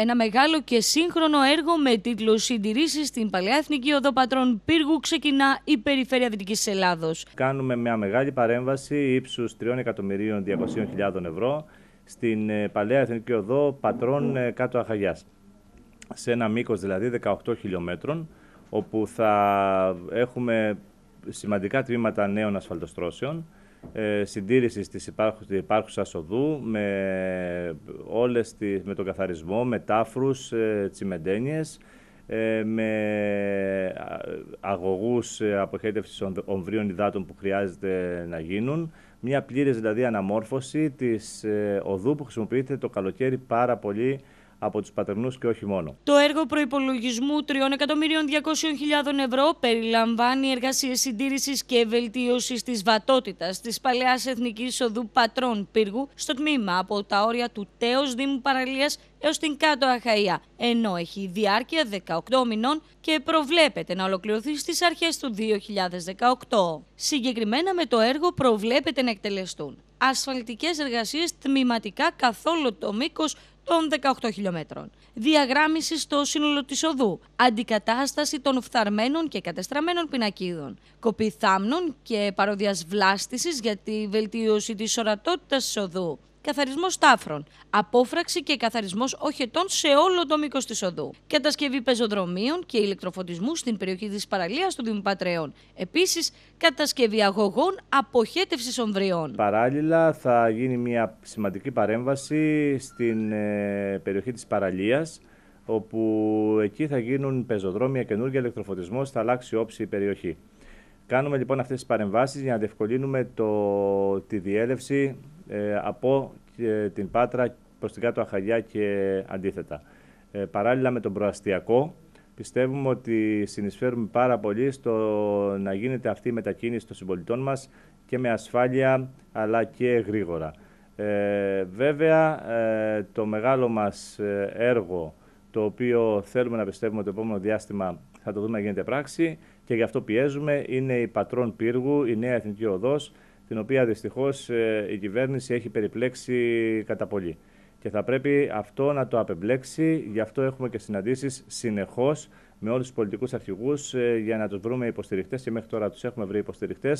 Ένα μεγάλο και σύγχρονο έργο με τίτλο Συντηρήσεις στην Παλαιά Εθνική Οδό Πατρών Πύργου ξεκινά η Περιφέρεια Δυτικής Ελλάδος. Κάνουμε μια μεγάλη παρέμβαση ύψους 3.200.000 ευρώ στην ε, Παλαιά Εθνική Οδό Πατρών ε, Κάτω Αχαγιάς. Σε ένα μήκος δηλαδή 18 χιλιόμετρων, όπου θα έχουμε σημαντικά τμήματα νέων ασφαλτοστρώσεων, ε, συντήρησης της υπάρχουσας οδού με, όλες τις, με τον καθαρισμό, με τάφρους, ε, τσιμεντένιες, ε, με αγωγούς ε, αποχέτευσης ομβρίων υδάτων που χρειάζεται να γίνουν. Μια πλήρης δηλαδή αναμόρφωση της ε, οδού που χρησιμοποιείται το καλοκαίρι πάρα πολύ από τους Πατερνούς και όχι μόνο. Το έργο προϋπολογισμού 3.200.000 ευρώ περιλαμβάνει εργασίες συντήρησης και βελτίωσης της βατότητας της Παλαιάς Εθνικής οδού Πατρών Πύργου στο τμήμα από τα όρια του Τέος Δήμου Παραλίας έως την κάτω Αχαΐα, ενώ έχει διάρκεια 18 μηνών και προβλέπεται να ολοκληρωθεί στις αρχές του 2018. Συγκεκριμένα με το έργο προβλέπεται να εκτελεστούν ασφαλτικές εργασίες τμηματικά καθόλου το μήκος των 18 χιλιόμετρων. Διαγράμμιση στο σύνολο της οδού. Αντικατάσταση των φθαρμένων και κατεστραμμένων πινακίδων. Κοπή θάμνων και παροδιάς βλάστηση για τη βελτίωση της ορατότητας της οδού. Καθαρισμός τάφρων. Απόφραξη και καθαρισμός οχετών σε όλο το μήκος της οδού. Κατασκευή πεζοδρομίων και ηλεκτροφωτισμού στην περιοχή της παραλίας του Δήμου Επίσης, κατασκευή αγωγών αποχέτευσης ομβριών. Παράλληλα, θα γίνει μια σημαντική παρέμβαση στην ε, περιοχή της παραλίας όπου εκεί θα γίνουν πεζοδρόμια, καινούργια ηλεκτροφωτισμός, θα αλλάξει όψη η περιοχή. Κάνουμε λοιπόν αυτές τις παρεμβάσεις για να διευκολύνουμε το, τη διέλευση ε, από ε, την Πάτρα προς την κάτω Αχαγιά και αντίθετα. Ε, παράλληλα με τον προαστιακό, πιστεύουμε ότι συνεισφέρουμε πάρα πολύ στο να γίνεται αυτή η μετακίνηση των συμπολιτών μας και με ασφάλεια αλλά και γρήγορα. Ε, βέβαια, το μεγάλο μας έργο, το οποίο θέλουμε να πιστεύουμε το επόμενο διάστημα θα το δούμε να γίνεται πράξη και γι' αυτό πιέζουμε, είναι η Πατρών Πύργου, η Νέα Εθνική Οδός, την οποία δυστυχώς ε, η κυβέρνηση έχει περιπλέξει κατά πολύ. Και θα πρέπει αυτό να το απεμπλέξει, γι' αυτό έχουμε και συναντήσεις συνεχώς με όλους τους πολιτικούς αρχηγούς ε, για να τους βρούμε υποστηριχτές. και μέχρι τώρα τους έχουμε βρει υποστηριχτές.